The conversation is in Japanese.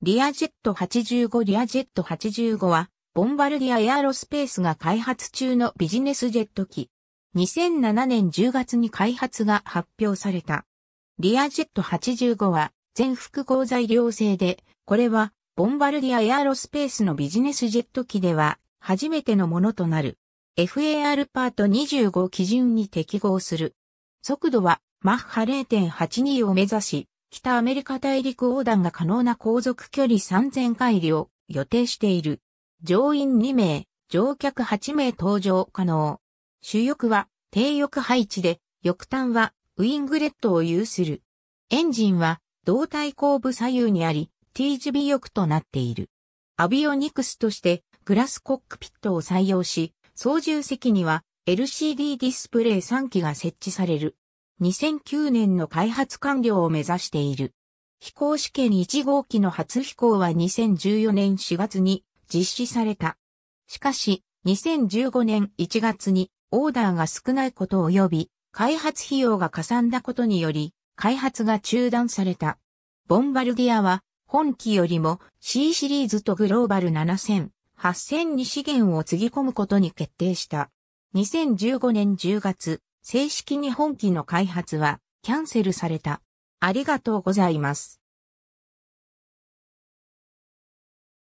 リアジェット85リアジェット85は、ボンバルディアエアロスペースが開発中のビジネスジェット機。2007年10月に開発が発表された。リアジェット85は、全複合材料製で、これは、ボンバルディアエアロスペースのビジネスジェット機では、初めてのものとなる。FAR パート25基準に適合する。速度は、マッハ0.82を目指し、北アメリカ大陸横断が可能な航続距離3000海里を予定している。乗員2名、乗客8名搭乗可能。主翼は低翼配置で、翼端はウィングレットを有する。エンジンは胴体後部左右にあり、T 字尾翼となっている。アビオニクスとしてグラスコックピットを採用し、操縦席には LCD ディスプレイ3機が設置される。2009年の開発完了を目指している。飛行試験1号機の初飛行は2014年4月に実施された。しかし、2015年1月にオーダーが少ないこと及び、開発費用がかさんだことにより、開発が中断された。ボンバルディアは、本機よりも C シリーズとグローバル7000、8000に資源をつぎ込むことに決定した。2015年10月、正式に本機の開発はキャンセルされた。ありがとうございます。